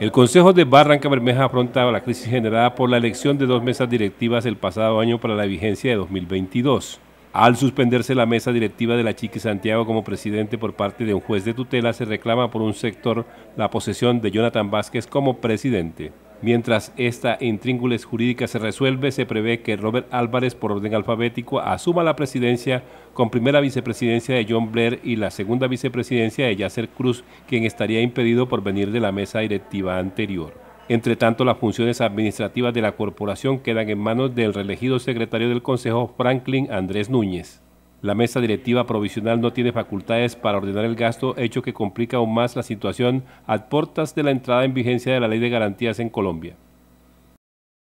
El Consejo de Barranca Bermeja afronta la crisis generada por la elección de dos mesas directivas el pasado año para la vigencia de 2022. Al suspenderse la mesa directiva de la Chiqui Santiago como presidente por parte de un juez de tutela, se reclama por un sector la posesión de Jonathan Vázquez como presidente. Mientras esta intríngules jurídica se resuelve, se prevé que Robert Álvarez, por orden alfabético, asuma la presidencia con primera vicepresidencia de John Blair y la segunda vicepresidencia de Yasser Cruz, quien estaría impedido por venir de la mesa directiva anterior. Entre tanto, las funciones administrativas de la corporación quedan en manos del reelegido secretario del Consejo, Franklin Andrés Núñez. La mesa directiva provisional no tiene facultades para ordenar el gasto, hecho que complica aún más la situación a puertas de la entrada en vigencia de la Ley de Garantías en Colombia.